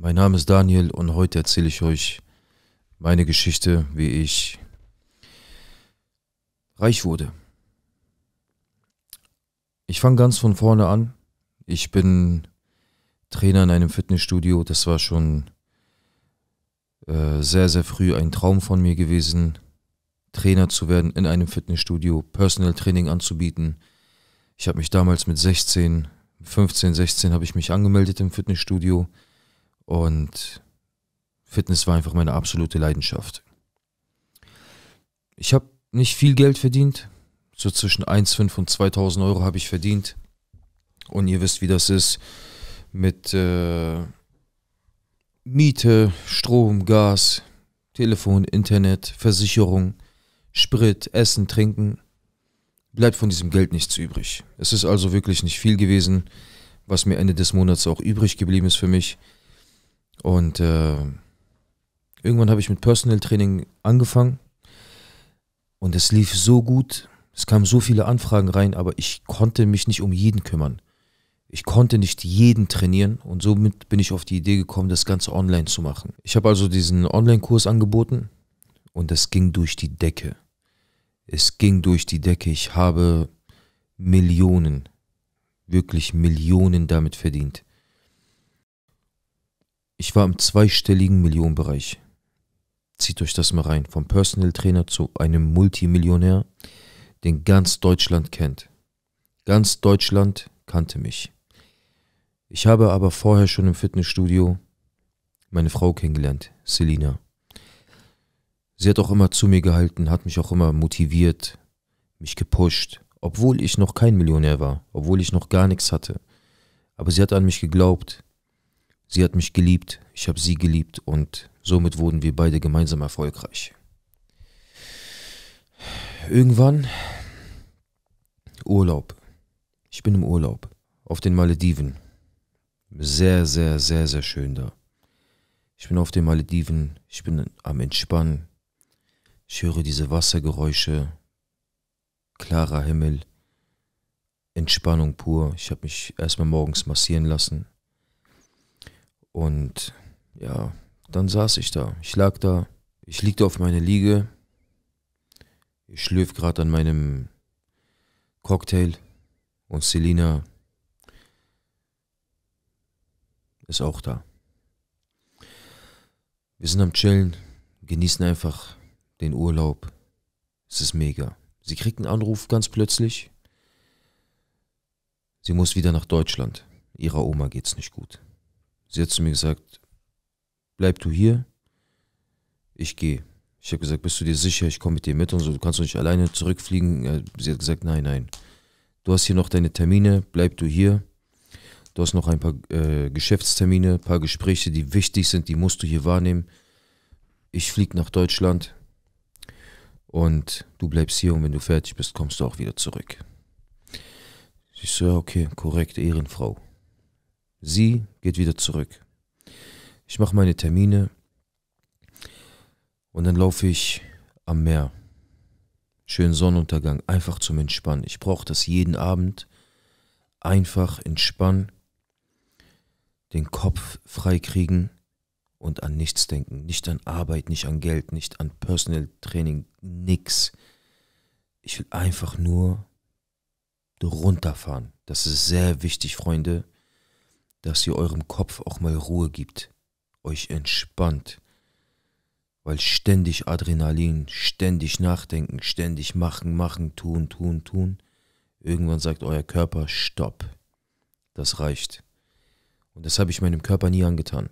Mein Name ist Daniel und heute erzähle ich euch meine Geschichte, wie ich reich wurde. Ich fange ganz von vorne an. Ich bin Trainer in einem Fitnessstudio. Das war schon äh, sehr, sehr früh ein Traum von mir gewesen, Trainer zu werden in einem Fitnessstudio, Personal Training anzubieten. Ich habe mich damals mit 16, 15, 16 habe ich mich angemeldet im Fitnessstudio und Fitness war einfach meine absolute Leidenschaft. Ich habe nicht viel Geld verdient. So zwischen 1,5 und 2.000 Euro habe ich verdient. Und ihr wisst, wie das ist mit äh, Miete, Strom, Gas, Telefon, Internet, Versicherung, Sprit, Essen, Trinken. Bleibt von diesem Geld nichts übrig. Es ist also wirklich nicht viel gewesen, was mir Ende des Monats auch übrig geblieben ist für mich. Und äh, irgendwann habe ich mit Personal Training angefangen und es lief so gut, es kamen so viele Anfragen rein, aber ich konnte mich nicht um jeden kümmern. Ich konnte nicht jeden trainieren und somit bin ich auf die Idee gekommen, das Ganze online zu machen. Ich habe also diesen Online-Kurs angeboten und das ging durch die Decke. Es ging durch die Decke. Ich habe Millionen, wirklich Millionen damit verdient. Ich war im zweistelligen Millionenbereich. Zieht euch das mal rein. Vom Personal Trainer zu einem Multimillionär, den ganz Deutschland kennt. Ganz Deutschland kannte mich. Ich habe aber vorher schon im Fitnessstudio meine Frau kennengelernt, Selina. Sie hat auch immer zu mir gehalten, hat mich auch immer motiviert, mich gepusht, obwohl ich noch kein Millionär war, obwohl ich noch gar nichts hatte. Aber sie hat an mich geglaubt, Sie hat mich geliebt, ich habe sie geliebt und somit wurden wir beide gemeinsam erfolgreich. Irgendwann Urlaub. Ich bin im Urlaub auf den Malediven. Sehr, sehr, sehr, sehr schön da. Ich bin auf den Malediven, ich bin am Entspannen. Ich höre diese Wassergeräusche, klarer Himmel, Entspannung pur. Ich habe mich erstmal morgens massieren lassen. Und ja, dann saß ich da. Ich lag da. Ich liegte auf meiner Liege. Ich schlürf gerade an meinem Cocktail. Und Selina ist auch da. Wir sind am Chillen, genießen einfach den Urlaub. Es ist mega. Sie kriegt einen Anruf ganz plötzlich. Sie muss wieder nach Deutschland. Ihrer Oma geht's nicht gut. Sie hat zu mir gesagt, bleib du hier, ich gehe. Ich habe gesagt, bist du dir sicher, ich komme mit dir mit und so, du kannst doch nicht alleine zurückfliegen. Sie hat gesagt, nein, nein. Du hast hier noch deine Termine, bleib du hier. Du hast noch ein paar äh, Geschäftstermine, ein paar Gespräche, die wichtig sind, die musst du hier wahrnehmen. Ich fliege nach Deutschland und du bleibst hier und wenn du fertig bist, kommst du auch wieder zurück. Ich so, ja, okay, korrekt, Ehrenfrau. Sie geht wieder zurück. Ich mache meine Termine und dann laufe ich am Meer. Schönen Sonnenuntergang, einfach zum Entspannen. Ich brauche das jeden Abend. Einfach entspannen, den Kopf freikriegen und an nichts denken. Nicht an Arbeit, nicht an Geld, nicht an Personal Training, nix. Ich will einfach nur runterfahren. Das ist sehr wichtig, Freunde dass ihr eurem Kopf auch mal Ruhe gibt, euch entspannt, weil ständig Adrenalin, ständig Nachdenken, ständig Machen, Machen, Tun, Tun, Tun. Irgendwann sagt euer Körper, stopp, das reicht. Und das habe ich meinem Körper nie angetan.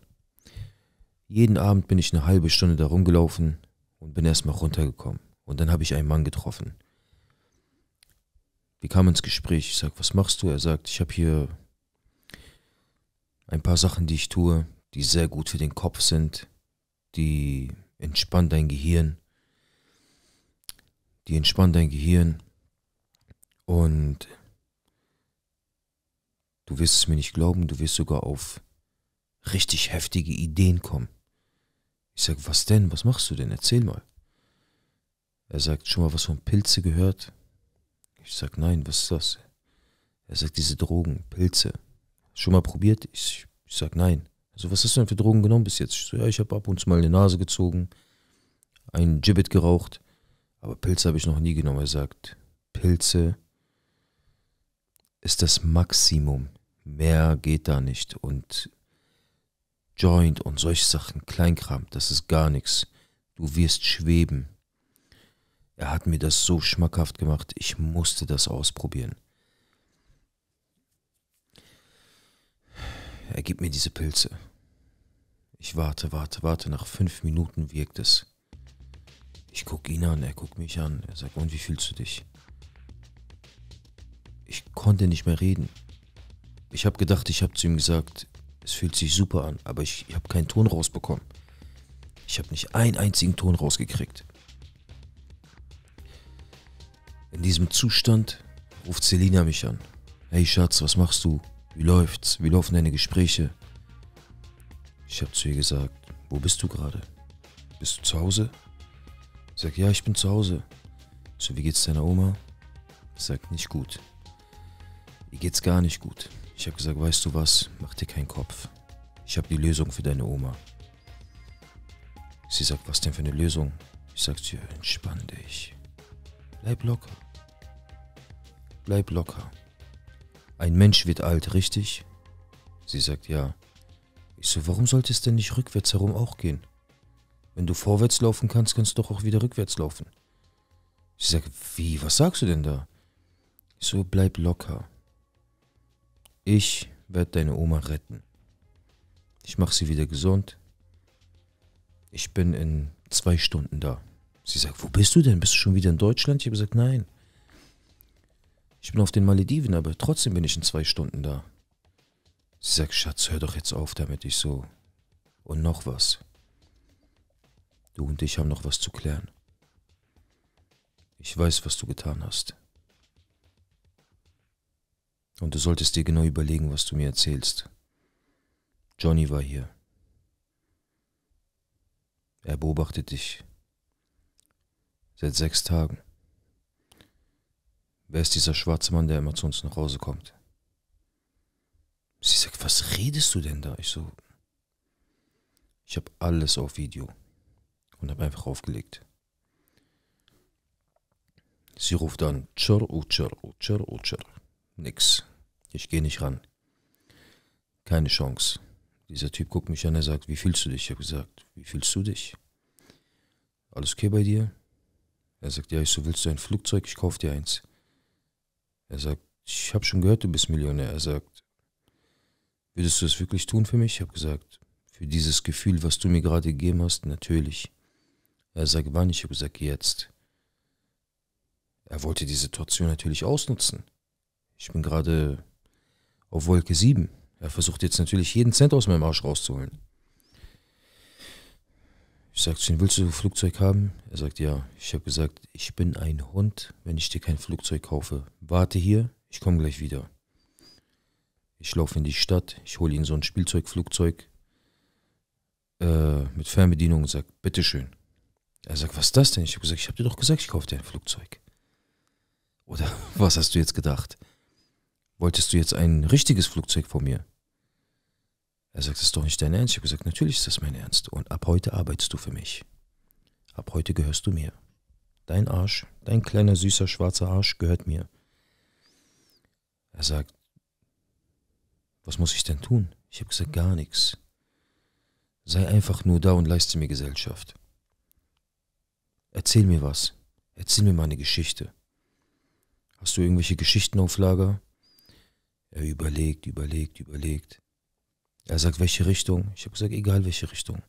Jeden Abend bin ich eine halbe Stunde da rumgelaufen und bin erstmal runtergekommen. Und dann habe ich einen Mann getroffen. Wir kamen ins Gespräch. Ich sage, was machst du? Er sagt, ich habe hier ein paar Sachen, die ich tue, die sehr gut für den Kopf sind, die entspannen dein Gehirn, die entspannen dein Gehirn und du wirst es mir nicht glauben, du wirst sogar auf richtig heftige Ideen kommen. Ich sage, was denn, was machst du denn, erzähl mal. Er sagt, schon mal was von Pilze gehört? Ich sage, nein, was ist das? Er sagt, diese Drogen, Pilze schon mal probiert? Ich, ich sage, nein. Also, was hast du denn für Drogen genommen bis jetzt? Ich so, ja, ich habe ab und zu mal eine Nase gezogen, ein Gibbet geraucht, aber Pilze habe ich noch nie genommen. Er sagt, Pilze ist das Maximum. Mehr geht da nicht. Und Joint und solche Sachen, Kleinkram, das ist gar nichts. Du wirst schweben. Er hat mir das so schmackhaft gemacht, ich musste das ausprobieren. Er gibt mir diese Pilze. Ich warte, warte, warte. Nach fünf Minuten wirkt es. Ich gucke ihn an, er guckt mich an. Er sagt, und wie fühlst du dich? Ich konnte nicht mehr reden. Ich habe gedacht, ich habe zu ihm gesagt, es fühlt sich super an, aber ich, ich habe keinen Ton rausbekommen. Ich habe nicht einen einzigen Ton rausgekriegt. In diesem Zustand ruft Selina mich an. Hey Schatz, was machst du? Wie läuft's? Wie laufen deine Gespräche? Ich habe zu ihr gesagt, wo bist du gerade? Bist du zu Hause? Ich sag, ja, ich bin zu Hause. so, wie geht's deiner Oma? Sagt, nicht gut. Ihr geht's gar nicht gut. Ich habe gesagt, weißt du was, mach dir keinen Kopf. Ich habe die Lösung für deine Oma. Sie sagt, was denn für eine Lösung? Ich sag zu ihr, entspann dich. Bleib locker. Bleib locker ein Mensch wird alt, richtig? Sie sagt ja. Ich so, warum sollte es denn nicht rückwärts herum auch gehen? Wenn du vorwärts laufen kannst, kannst du doch auch wieder rückwärts laufen. Sie sagt, wie, was sagst du denn da? Ich so, bleib locker. Ich werde deine Oma retten. Ich mache sie wieder gesund. Ich bin in zwei Stunden da. Sie sagt, wo bist du denn? Bist du schon wieder in Deutschland? Ich habe gesagt, nein. Ich bin auf den Malediven, aber trotzdem bin ich in zwei Stunden da. Sie sagt, Schatz, hör doch jetzt auf damit. Ich so. Und noch was. Du und ich haben noch was zu klären. Ich weiß, was du getan hast. Und du solltest dir genau überlegen, was du mir erzählst. Johnny war hier. Er beobachtet dich. Seit sechs Tagen. Wer ist dieser schwarze Mann, der immer zu uns nach Hause kommt? Sie sagt, was redest du denn da? Ich so, ich habe alles auf Video und habe einfach aufgelegt. Sie ruft an, tschur, oh, tschur, oh, tschur, oh, tschur. Nix. Ich gehe nicht ran. Keine Chance. Dieser Typ guckt mich an, er sagt, wie fühlst du dich? Ich habe gesagt, wie fühlst du dich? Alles okay bei dir? Er sagt, ja, ich so, willst du ein Flugzeug? Ich kaufe dir eins. Er sagt, ich habe schon gehört, du bist Millionär. Er sagt, würdest du es wirklich tun für mich? Ich habe gesagt, für dieses Gefühl, was du mir gerade gegeben hast, natürlich. Er sagt, wann? Ich habe gesagt, jetzt. Er wollte die Situation natürlich ausnutzen. Ich bin gerade auf Wolke 7. Er versucht jetzt natürlich jeden Cent aus meinem Arsch rauszuholen. Ich sagte zu ihm, willst du ein Flugzeug haben? Er sagt, ja. Ich habe gesagt, ich bin ein Hund, wenn ich dir kein Flugzeug kaufe. Warte hier, ich komme gleich wieder. Ich laufe in die Stadt, ich hole ihn so ein Spielzeugflugzeug äh, mit Fernbedienung und sage, bitteschön. Er sagt, was ist das denn? Ich habe gesagt, ich habe dir doch gesagt, ich kaufe dir ein Flugzeug. Oder was hast du jetzt gedacht? Wolltest du jetzt ein richtiges Flugzeug von mir? Er sagt, das ist doch nicht dein Ernst. Ich habe gesagt, natürlich ist das mein Ernst. Und ab heute arbeitest du für mich. Ab heute gehörst du mir. Dein Arsch, dein kleiner, süßer, schwarzer Arsch gehört mir. Er sagt, was muss ich denn tun? Ich habe gesagt, gar nichts. Sei einfach nur da und leiste mir Gesellschaft. Erzähl mir was. Erzähl mir meine Geschichte. Hast du irgendwelche Geschichten auf Lager? Er überlegt, überlegt, überlegt. Er sagt, welche Richtung? Ich habe gesagt, egal welche Richtung.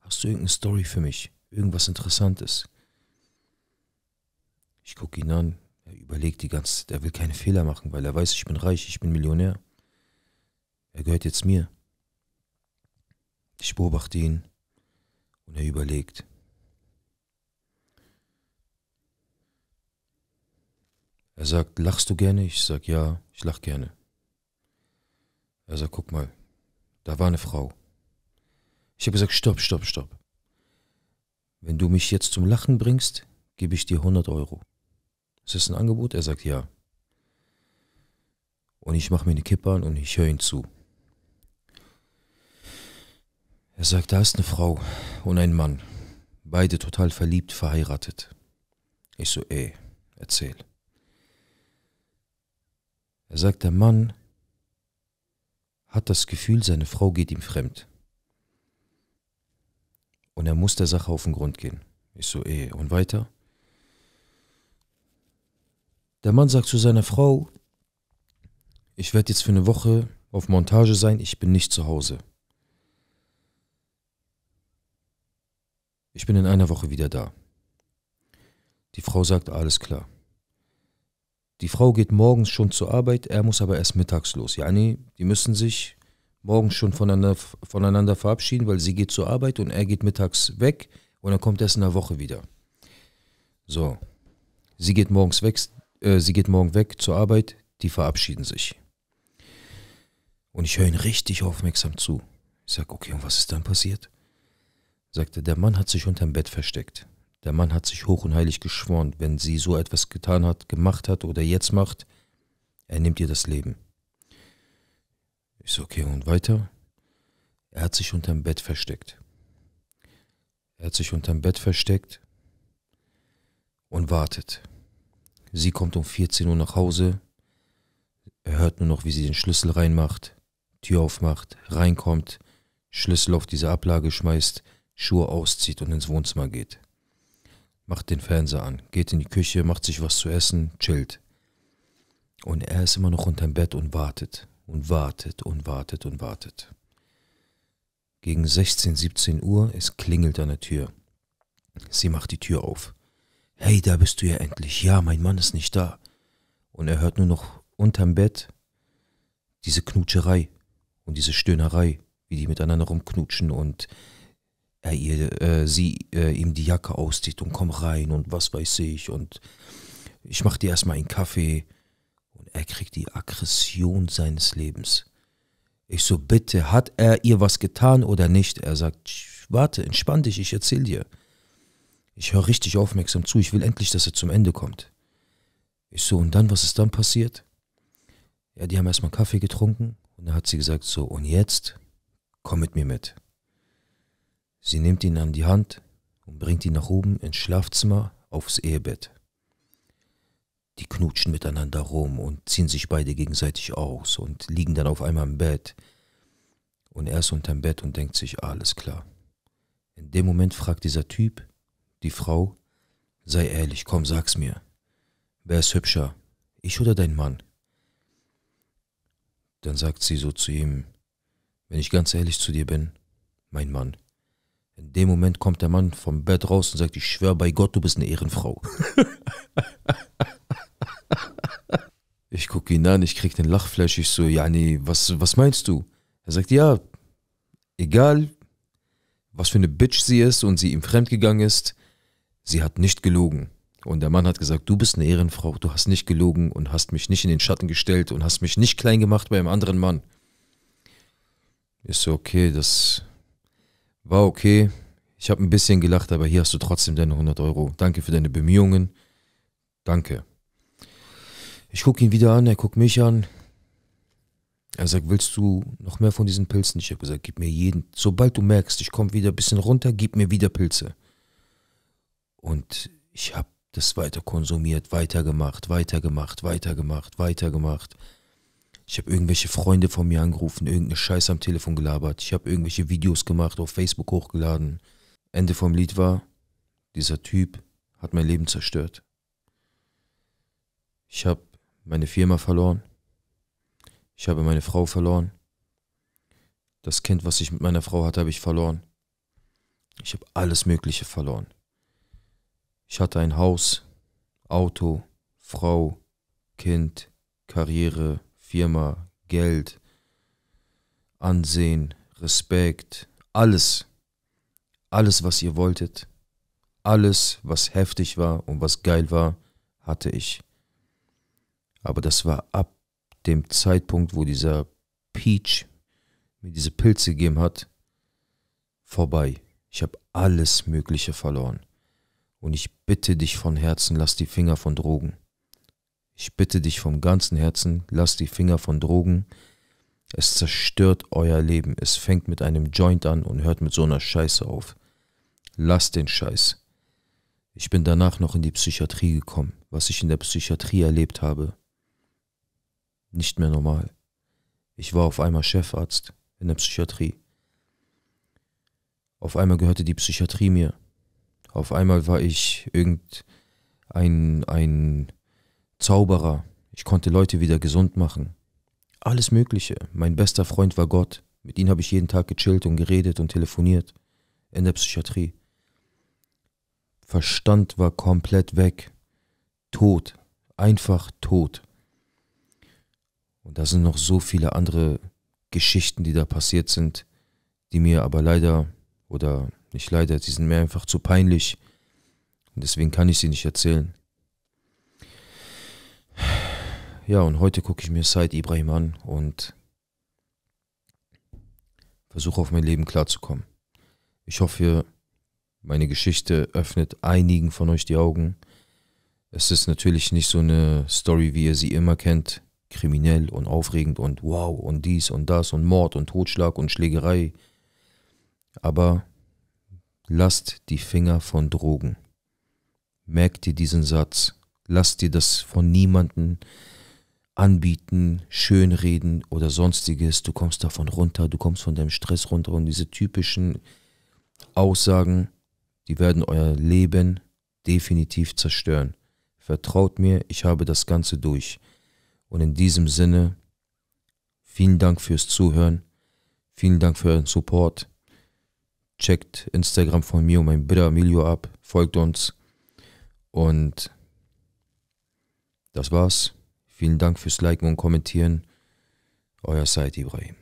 Hast du irgendeine Story für mich? Irgendwas Interessantes? Ich gucke ihn an. Er überlegt die ganze Zeit. Er will keine Fehler machen, weil er weiß, ich bin reich, ich bin Millionär. Er gehört jetzt mir. Ich beobachte ihn und er überlegt. Er sagt, lachst du gerne? Ich sage ja, ich lach gerne. Er sagt, guck mal, da war eine Frau. Ich habe gesagt, stopp, stopp, stopp. Wenn du mich jetzt zum Lachen bringst, gebe ich dir 100 Euro. Ist das ein Angebot? Er sagt ja. Und ich mache mir eine Kippe an und ich höre ihn zu. Er sagt, da ist eine Frau und ein Mann. Beide total verliebt, verheiratet. Ich so, ey, erzähl. Er sagt, der Mann hat das Gefühl, seine Frau geht ihm fremd. Und er muss der Sache auf den Grund gehen. Ist so, eh, und weiter? Der Mann sagt zu seiner Frau, ich werde jetzt für eine Woche auf Montage sein, ich bin nicht zu Hause. Ich bin in einer Woche wieder da. Die Frau sagt, alles klar. Die Frau geht morgens schon zur Arbeit, er muss aber erst mittags los. Yani, die müssen sich morgens schon voneinander, voneinander verabschieden, weil sie geht zur Arbeit und er geht mittags weg und dann kommt erst in der Woche wieder. So, sie geht morgens weg, äh, sie geht morgen weg zur Arbeit, die verabschieden sich. Und ich höre ihn richtig aufmerksam zu. Ich sage, okay, und was ist dann passiert? Sagte, der Mann hat sich unterm Bett versteckt. Der Mann hat sich hoch und heilig geschworen, wenn sie so etwas getan hat, gemacht hat oder jetzt macht, er nimmt ihr das Leben. Ich so, okay, und weiter? Er hat sich unterm Bett versteckt. Er hat sich unterm Bett versteckt und wartet. Sie kommt um 14 Uhr nach Hause. Er hört nur noch, wie sie den Schlüssel reinmacht, Tür aufmacht, reinkommt, Schlüssel auf diese Ablage schmeißt, Schuhe auszieht und ins Wohnzimmer geht macht den Fernseher an, geht in die Küche, macht sich was zu essen, chillt. Und er ist immer noch unterm Bett und wartet und wartet und wartet und wartet. Gegen 16, 17 Uhr, es klingelt an der Tür. Sie macht die Tür auf. Hey, da bist du ja endlich. Ja, mein Mann ist nicht da. Und er hört nur noch unterm Bett diese Knutscherei und diese Stöhnerei, wie die miteinander rumknutschen und er ihr, äh, sie äh, ihm die Jacke auszieht und komm rein und was weiß ich und ich mache dir erstmal einen Kaffee und er kriegt die Aggression seines Lebens. Ich so, bitte, hat er ihr was getan oder nicht? Er sagt, warte, entspann dich, ich erzähl dir. Ich höre richtig aufmerksam zu, ich will endlich, dass er zum Ende kommt. Ich so, und dann, was ist dann passiert? Ja, die haben erstmal Kaffee getrunken und dann hat sie gesagt, so, und jetzt komm mit mir mit. Sie nimmt ihn an die Hand und bringt ihn nach oben ins Schlafzimmer aufs Ehebett. Die knutschen miteinander rum und ziehen sich beide gegenseitig aus und liegen dann auf einmal im Bett. Und er ist unterm Bett und denkt sich, alles klar. In dem Moment fragt dieser Typ, die Frau, sei ehrlich, komm, sag's mir. Wer ist hübscher, ich oder dein Mann? Dann sagt sie so zu ihm, wenn ich ganz ehrlich zu dir bin, mein Mann. In dem Moment kommt der Mann vom Bett raus und sagt, ich schwöre bei Gott, du bist eine Ehrenfrau. ich gucke ihn an, ich krieg den Lachfleisch, ich so, ja nee, was, was meinst du? Er sagt, ja, egal, was für eine Bitch sie ist und sie ihm fremdgegangen ist, sie hat nicht gelogen. Und der Mann hat gesagt, du bist eine Ehrenfrau, du hast nicht gelogen und hast mich nicht in den Schatten gestellt und hast mich nicht klein gemacht bei einem anderen Mann. Ist so, okay, das war okay. Ich habe ein bisschen gelacht, aber hier hast du trotzdem deine 100 Euro. Danke für deine Bemühungen. Danke. Ich gucke ihn wieder an, er guckt mich an. Er sagt, willst du noch mehr von diesen Pilzen? Ich habe gesagt, gib mir jeden. Sobald du merkst, ich komme wieder ein bisschen runter, gib mir wieder Pilze. Und ich habe das weiter konsumiert, weitergemacht, weitergemacht, weitergemacht, weitergemacht. weitergemacht. Ich habe irgendwelche Freunde von mir angerufen, irgendeine Scheiße am Telefon gelabert. Ich habe irgendwelche Videos gemacht, auf Facebook hochgeladen. Ende vom Lied war, dieser Typ hat mein Leben zerstört. Ich habe meine Firma verloren. Ich habe meine Frau verloren. Das Kind, was ich mit meiner Frau hatte, habe ich verloren. Ich habe alles Mögliche verloren. Ich hatte ein Haus, Auto, Frau, Kind, Karriere, Firma, Geld, Ansehen, Respekt, alles. Alles, was ihr wolltet. Alles, was heftig war und was geil war, hatte ich. Aber das war ab dem Zeitpunkt, wo dieser Peach mir diese Pilze gegeben hat, vorbei. Ich habe alles Mögliche verloren. Und ich bitte dich von Herzen, lass die Finger von Drogen. Ich bitte dich vom ganzen Herzen, lass die Finger von Drogen. Es zerstört euer Leben. Es fängt mit einem Joint an und hört mit so einer Scheiße auf. Lass den Scheiß. Ich bin danach noch in die Psychiatrie gekommen. Was ich in der Psychiatrie erlebt habe, nicht mehr normal. Ich war auf einmal Chefarzt in der Psychiatrie. Auf einmal gehörte die Psychiatrie mir. Auf einmal war ich irgendein ein Zauberer, ich konnte Leute wieder gesund machen. Alles Mögliche. Mein bester Freund war Gott. Mit ihm habe ich jeden Tag gechillt und geredet und telefoniert. In der Psychiatrie. Verstand war komplett weg. Tot. Einfach tot. Und da sind noch so viele andere Geschichten, die da passiert sind, die mir aber leider, oder nicht leider, die sind mir einfach zu peinlich. Und deswegen kann ich sie nicht erzählen. ja, und heute gucke ich mir Said Ibrahim an und versuche auf mein Leben klarzukommen. Ich hoffe, meine Geschichte öffnet einigen von euch die Augen. Es ist natürlich nicht so eine Story, wie ihr sie immer kennt. Kriminell und aufregend und wow und dies und das und Mord und Totschlag und Schlägerei. Aber lasst die Finger von Drogen. Merkt ihr diesen Satz. Lasst ihr das von niemanden anbieten, schönreden oder sonstiges. Du kommst davon runter, du kommst von deinem Stress runter und diese typischen Aussagen, die werden euer Leben definitiv zerstören. Vertraut mir, ich habe das Ganze durch. Und in diesem Sinne, vielen Dank fürs Zuhören, vielen Dank für euren Support. Checkt Instagram von mir und meinem Bruder Emilio ab, folgt uns und das war's. Vielen Dank fürs Liken und Kommentieren. Euer Said Ibrahim.